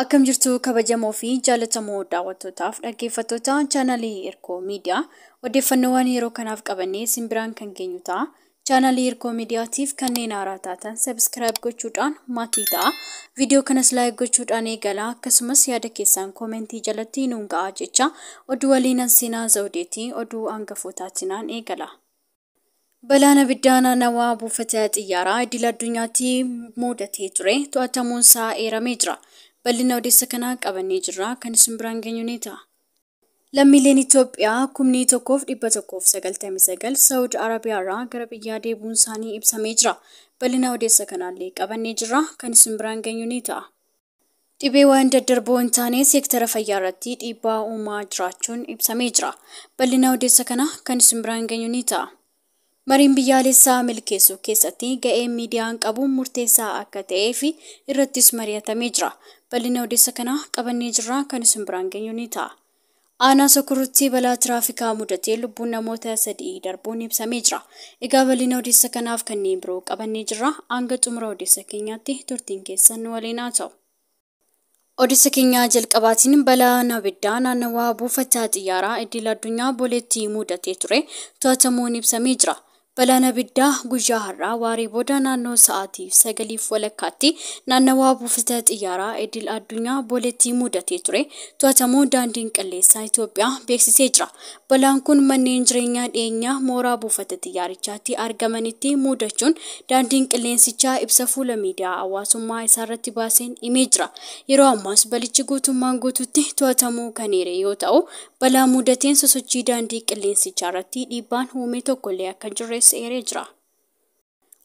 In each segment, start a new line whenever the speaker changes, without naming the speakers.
akkam jirtu kabajamoo fi jaallatamoo daawwattootaaf dhaggeeffattoota chaanaalii erkoo miidiyaa odeeffannoowwan yeroo kanaaf qabannee simbiraan kan geenyu ta'a. chaanaalii erkoo miidiyaatiif kanneen haaraa taatan sabskiraayib gochuudhaan maatii ta'a. Viidiyoo kanas laayik gochuudhaan eegala akkasumas yaada keessaan koomentii jalatti nuun ga'a jecha oduu waliin seenaa zawudeetii oduu hangafootaatinaan eegala. Balaan abiddaa naannawaa buufata xiyyaaraa idil addunyaatti muudatee ture to'atamuun isaa eeramee jira. Ballina odeessa kanaa qabannee jirra. Kan isin biraan geenyu ni ta'a. Lammiileen Itoophiyaa kumni tokkoof dhibba tokkoof sagaltamii sagal gara biyyaa deebuun isaanii ibsamee jira. Bal'ina odeessa kanaallee qabannee jirra. Kan isin biraan geenyu ni ta'a. Dhibeewwan daddarboo hin taane seektara fayyaa irratti dhiibbaa uumaa jiraachuun ibsamee jira. Ballina odeessa kana kan isin biraan geenyu ni ta'a. Mariin biyyaalessaa milkeessu keessatti ga'ee miidiyaan qabu murteessaa akka ta'ee fi irrattis mari'atamee jira. Ballina odeessa kanaa qabannee jirra. Kan isin biraan geenyu ni ta'a. Aanaa Sokoruttii balaa tiraafikaa mudatee lubbuun namoota sadii darbuun ibsamee jira. Egaa bal'ina odeessa kanaaf kanneen biroo qabannee jirra. aanga xumura odeessa keenyaatti turtiin keessan nu waliin haa ta'u. Odeessa keenya jalqabaatiin balaa abiddaa naannawaa buufataa xiyyaaraa idil addunyaa boleetti mudatee ture to'atamuun ibsamee jira. Balaan abiddaa guyyaa har'aa waarii booda naannoo sa'aatiif sagaliif walakkaatti naannawaa buufata xiyyaaraa idil addunyaa booletti mudatee ture to'atamuu daandiin qilleensaa Itiyoophiyaa beeksisee jira. Balaan kun manneen jireenyaa dhiyeenyaa mooraa buufata xiyyaarichaatti argamanitti mudachuun daandiin qilleensichaa ibsa fuula miidiyaa hawaasummaa isaarratti baaseen imee jira. Yeroo ammaas balichi guutummaan guutuutti to'atamuu kan heere yoo balaa sosochii daandii qilleensichaa irratti dhiibbaan tokkollee akka seeree jira.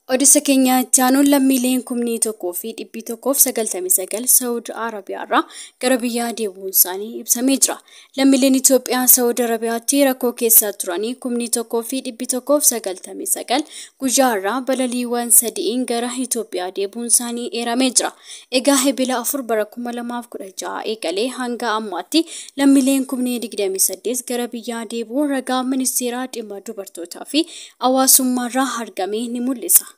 Odisa keenya itti aanuun lammiileen kumnii tokkoo fi dhibbii tokkoof sagaltamii sagal Saawud Arabiyaarraa gara biyyaa deebuun isaanii ibsamee jira. Lammiileen Itoophiyaa Saawud Arabiyaatti rakkoo keessa turanii kumnii tokkoo fi dhibbii tokkoof sagaltamii sagal guyyaarraa balaliiwwan sadiin gara Itoophiyaa deebuun isaanii eeramee jira. Egaa hebila afur bara kuma lamaaf eegalee hanga ammaatti lammiileen kumnii digdamii saddeet gara biyyaa deebuun ragaa ministeera dhimma dubartootaa fi hawaasummaarraa argame ni mul'isa.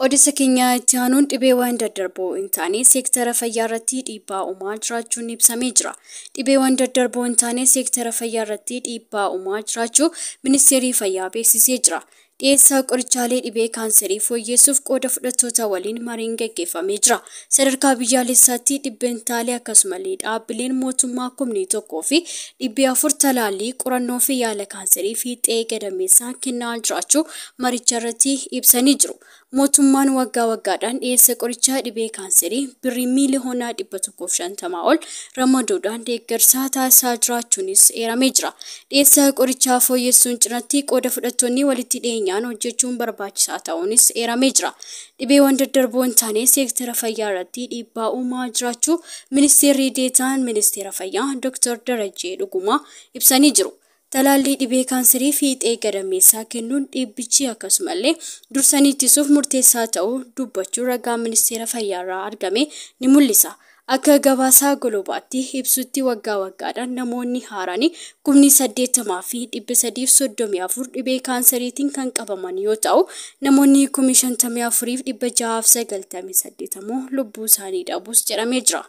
Odeessa keenya itti aanuun dhibeewwan daddarboo hin seektara fayyaa irratti dhiibbaa uumaa jiraachuun ibsamee jira. Dhibeewwan daddarboo hin seektara fayyaa irratti dhiibbaa uumaa jiraachuu ministeerri fayyaa beeksisee jira. Dhiyeessa qorichaalee dhibee kaanserii fooyyessuuf qooda fudhattoota waliin mariin gaggeeffamee jira. Sadarkaa biyyaalessaatti dhibbentaalee akkasumallee dhaabbileen mootummaa kumni tokko fi dhibbi afur talaallii qorannoo fi yaala kaanserii fiixee gadameessaa kennaa jiraachuu maricharratti ibsanii jiru. Mootummaan waggaa waggaadhaan dhiyeessa qorichaa dhibee kaanserii birrii miiliyoona 150 ol ramaduudhaan deeggarsaa taasisaa jiraachuunis eeramee jira. Dhiyeessa qorichaa fooyyessuun cinatti qooda fudhattoonni walitti dhiyeenyaan hojjechuun barbaachisaa ta'uunis eeramee jira. Dhibeewwan hin taane seektara fayyaa irratti dhiibbaa uumaa jiraachuu ministeerri deetaan ministeera fayyaa Dr. Darajee Dhugumaa ibsanii jiru. Talaallii dhibee kaansarii fiixee gadameessaa kennuun dhiibbichi akkasumallee dursanii ittisuuf murteessaa ta'uu dubbachuu ragaa ministeera fayyaarra argame ni mul'isa. Akka gabaasaa goloobaatti ibsutti waggaa waggaadhaan namoonni haarani kumni saddeettamaa fi dhibba sadiif soddomii afur dhibee kaanseriitiin kan qabaman yoo ta'u namoonni kumii shantamii afuriif dhibba jahaaf sagaltamii saddeetamuu lubbuu isaanii dhabuus jedhamee jira.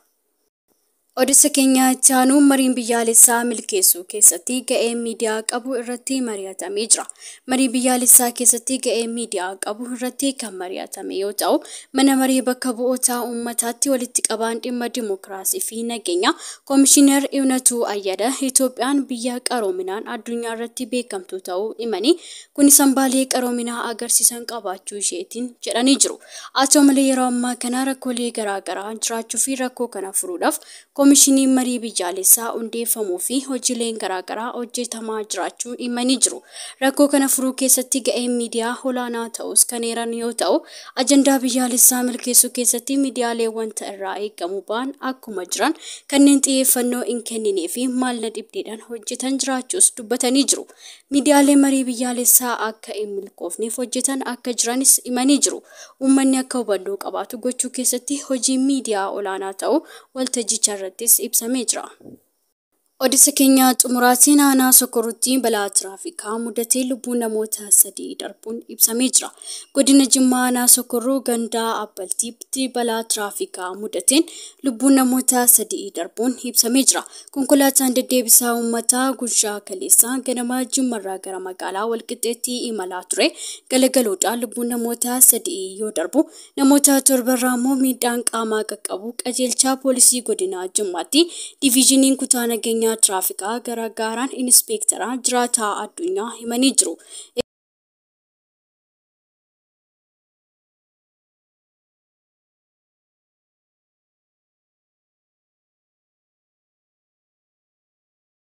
Odeessa keenya itti mariin biyyaalessaa milkeessu keessatti ga'ee miidiyaa qabu irratti mari'atamee jira. biyyaalessaa keessatti ga'ee miidiyaa qabu irratti kan mari'atame yoo ta'u, mana maree bakka bu'oota uummataatti walitti qabaan dhimma dimookiraasii fi nageenya Koomishinar Iwunatuu Ayyada Itoophiyaan biyya qaroominaan addunyaa irratti beekamtu ta'uu himanii kunis Sambaalee qaroominaa agarsiisan qabaachuu isheetiin jedhanii jiru. ta'u malee yeroo ammaa kana rakkoolee garaagaraa jiraachuu fi rakkoo kana furuudhaaf komishiniin marii biyyaalessaa hundeeffamuu fi hojiileen garaagaraa hojjetamaa jiraachuun imanii jiru. Rakkoo kana furuu keessatti ga'een miidiyaa olaanaa ta'us kan eeran yoo ta'u, ajandaa biyyaalessaa milkeessuu keessatti miidiyaaleen wanta irraa eegamu ba'an akkuma jiran kanneen xiyyeeffannoo hin kenninee fi dhibdeedhaan hojjetan jiraachuus dubbatanii jiru. Miidiyaaleen marii biyyaalessaa akka hin milkoofneef hojjetan akka jiranis imanii jiru. akka hubannoo qabaatu gochuu keessatti hojiin miidiyaa olaanaa ta'uu 36 ipsa metra. Odeessa keenya xumuraatiin aanaa sokorruttiin balaa tiraafikaa mudatee lubbuun namoota sadii darbuun ibsamee jira. Godina Jimmaa aanaa sokorruu gandaa abbaltiitti balaa tiraafikaa mudateen lubbuun namoota sadii darbuun ibsamee jira. Konkolaataan deddeebisaa uummataa gujaa kaleessaa ganama Jimmarraa gara magaalaa Walqixxeetti imalaa ture. Galagaluudhaan lubbuun namoota sadii yoo darbu namoota torbarraa immoo miidhaan qaamaa qaqqabu qajeelchaa poolisii godina Jimmaatti diviizhiniin kutaa nageenyaa humna tiraafikaa gaaraan Inspektara jiraataa Addunyaa himanii jiru.